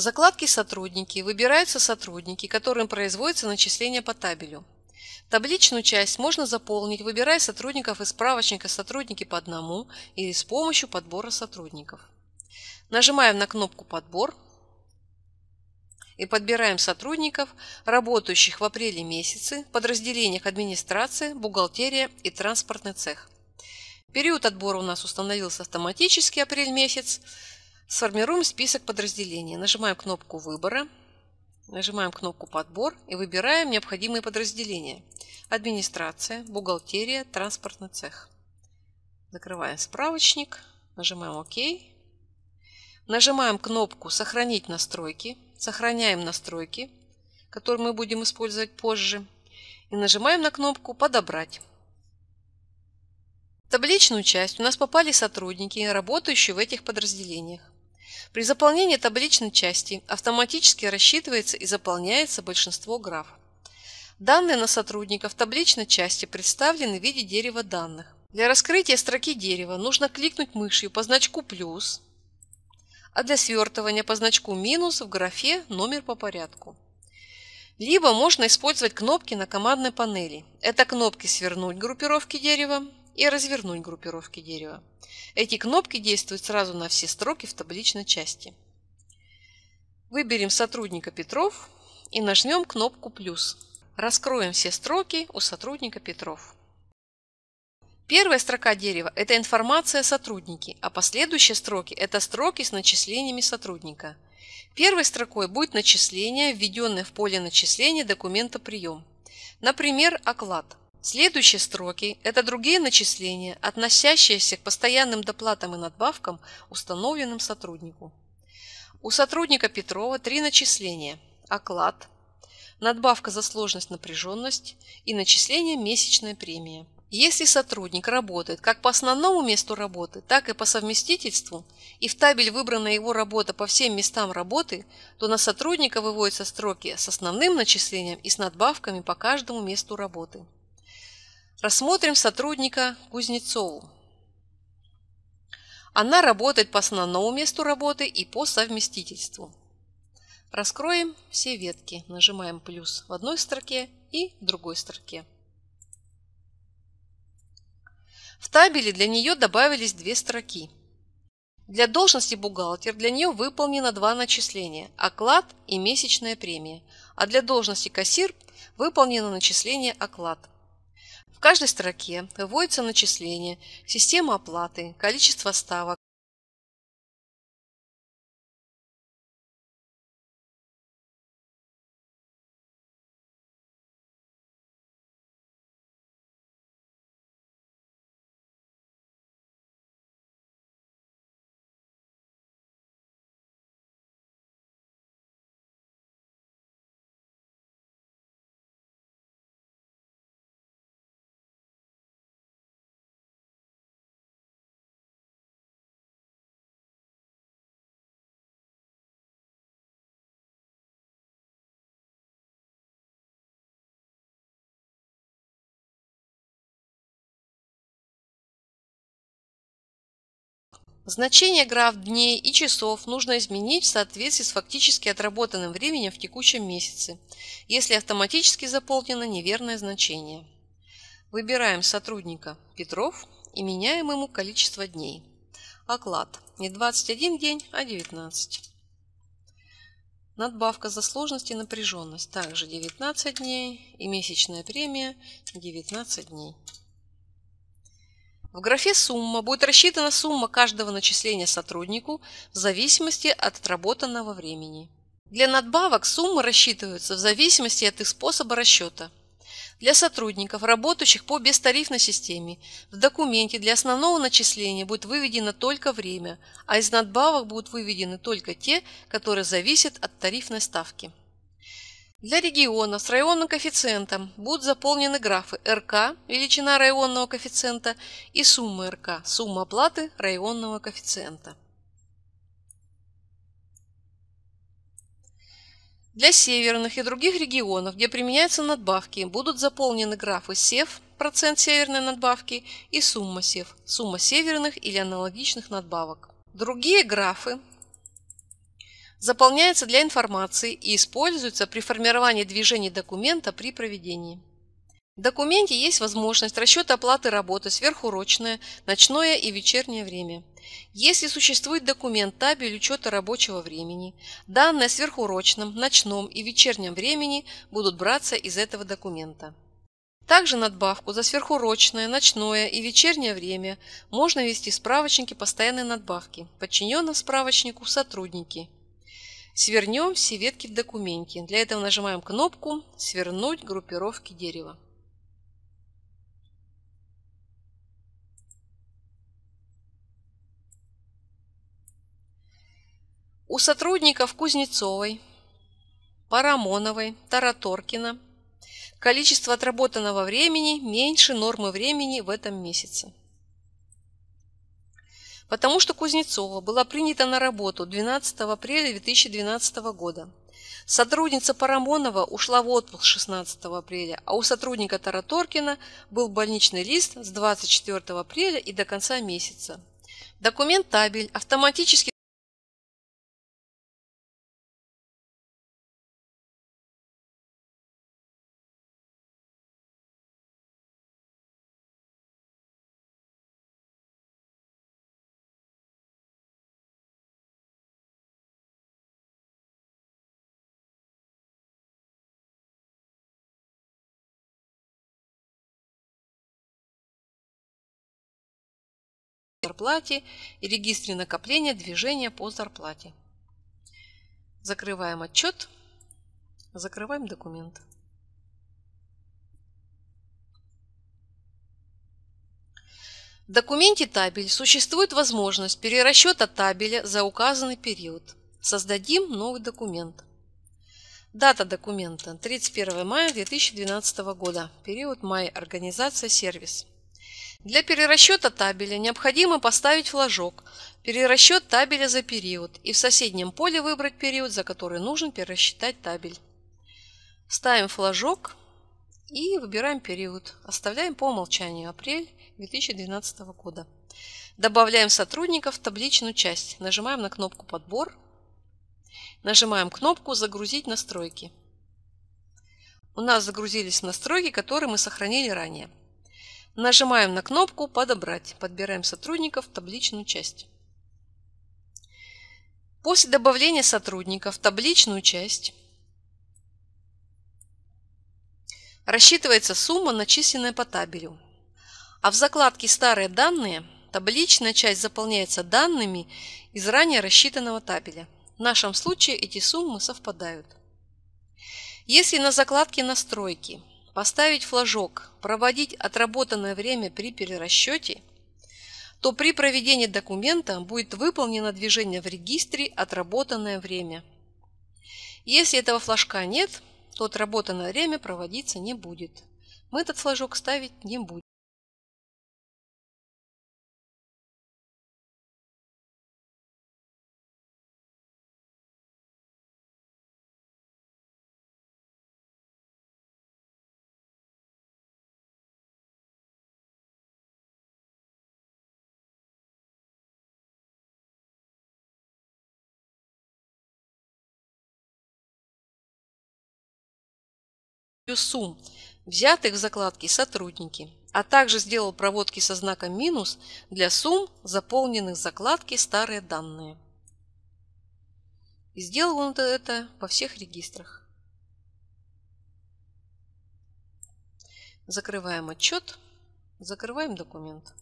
Закладки «Сотрудники» выбираются сотрудники, которым производится начисление по табелю. Табличную часть можно заполнить, выбирая сотрудников из справочника «Сотрудники по одному» или с помощью подбора сотрудников. Нажимаем на кнопку «Подбор» и подбираем сотрудников, работающих в апреле месяце в подразделениях администрации, бухгалтерия и транспортный цех. Период отбора у нас установился автоматически апрель месяц. Сформируем список подразделений. Нажимаем кнопку выбора, нажимаем кнопку подбор и выбираем необходимые подразделения. Администрация, бухгалтерия, транспортный цех. Закрываем справочник, нажимаем ОК. Нажимаем кнопку «Сохранить настройки». Сохраняем настройки, которые мы будем использовать позже. И нажимаем на кнопку «Подобрать». В табличную часть у нас попали сотрудники, работающие в этих подразделениях. При заполнении табличной части автоматически рассчитывается и заполняется большинство граф. Данные на сотрудников табличной части представлены в виде дерева данных. Для раскрытия строки дерева нужно кликнуть мышью по значку «плюс», а для свертывания по значку «минус» в графе «номер по порядку». Либо можно использовать кнопки на командной панели. Это кнопки «Свернуть группировки дерева», и развернуть группировки дерева. Эти кнопки действуют сразу на все строки в табличной части. Выберем сотрудника Петров и нажмем кнопку «плюс». Раскроем все строки у сотрудника Петров. Первая строка дерева – это информация о сотруднике, а последующие строки – это строки с начислениями сотрудника. Первой строкой будет начисление, введенное в поле начисления документа «Прием». Например, оклад. Следующие строки – это другие начисления, относящиеся к постоянным доплатам и надбавкам, установленным сотруднику. У сотрудника Петрова три начисления – оклад, надбавка за сложность напряженность и начисление месячная премия. Если сотрудник работает как по основному месту работы, так и по совместительству, и в табель выбрана его работа по всем местам работы, то на сотрудника выводятся строки с основным начислением и с надбавками по каждому месту работы. Рассмотрим сотрудника Кузнецову. Она работает по основному месту работы и по совместительству. Раскроем все ветки. Нажимаем плюс в одной строке и в другой строке. В табеле для нее добавились две строки. Для должности бухгалтер для нее выполнено два начисления – оклад и месячная премия, а для должности кассир выполнено начисление оклад – в каждой строке вводится начисление, система оплаты, количество ставок, Значение граф дней и часов нужно изменить в соответствии с фактически отработанным временем в текущем месяце, если автоматически заполнено неверное значение. Выбираем сотрудника Петров и меняем ему количество дней. Оклад не 21 день, а 19. Надбавка за сложность и напряженность также 19 дней и месячная премия 19 дней. В графе «Сумма» будет рассчитана сумма каждого начисления сотруднику в зависимости от отработанного времени. Для надбавок суммы рассчитываются в зависимости от их способа расчета. Для сотрудников, работающих по бестарифной системе, в документе для основного начисления будет выведено только время, а из надбавок будут выведены только те, которые зависят от тарифной ставки. Для региона с районным коэффициентом будут заполнены графы РК, величина районного коэффициента, и сумма РК, сумма оплаты районного коэффициента. Для северных и других регионов, где применяются надбавки, будут заполнены графы СЕВ, процент северной надбавки, и сумма СЕВ, сумма северных или аналогичных надбавок. Другие графы заполняется для информации и используется при формировании движений документа при проведении. В документе есть возможность расчета оплаты работы сверхурочное, ночное и вечернее время. Если существует документ табель учета рабочего времени, данные о сверхурочном, ночном и вечернем времени будут браться из этого документа. Также надбавку за сверхурочное, ночное и вечернее время можно ввести в справочники постоянной надбавки, подчиненным справочнику сотрудники – Свернем все ветки в документе. Для этого нажимаем кнопку «Свернуть группировки дерева». У сотрудников Кузнецовой, Парамоновой, Тараторкина количество отработанного времени меньше нормы времени в этом месяце потому что Кузнецова была принята на работу 12 апреля 2012 года. Сотрудница Парамонова ушла в отпуск 16 апреля, а у сотрудника Тараторкина был больничный лист с 24 апреля и до конца месяца. Документ-табель автоматически зарплате и регистре накопления движения по зарплате. Закрываем отчет, закрываем документ. В документе табель существует возможность перерасчета табеля за указанный период. Создадим новый документ. Дата документа 31 мая 2012 года. Период мая. Организация сервис. Для перерасчета табеля необходимо поставить флажок «Перерасчет табеля за период» и в соседнем поле выбрать период, за который нужен пересчитать табель. Ставим флажок и выбираем период. Оставляем по умолчанию апрель 2012 года. Добавляем сотрудников в табличную часть. Нажимаем на кнопку «Подбор». Нажимаем кнопку «Загрузить настройки». У нас загрузились настройки, которые мы сохранили ранее. Нажимаем на кнопку «Подобрать». Подбираем сотрудников в табличную часть. После добавления сотрудников в табличную часть рассчитывается сумма, начисленная по табелю. А в закладке «Старые данные» табличная часть заполняется данными из ранее рассчитанного табеля. В нашем случае эти суммы совпадают. Если на закладке «Настройки» поставить флажок, проводить отработанное время при перерасчете, то при проведении документа будет выполнено движение в регистре отработанное время. Если этого флажка нет, то отработанное время проводиться не будет. Мы этот флажок ставить не будем. сумм, взятых в закладке «Сотрудники», а также сделал проводки со знаком «минус» для сумм, заполненных в закладке «Старые данные». И сделал он это во всех регистрах. Закрываем отчет, закрываем документ.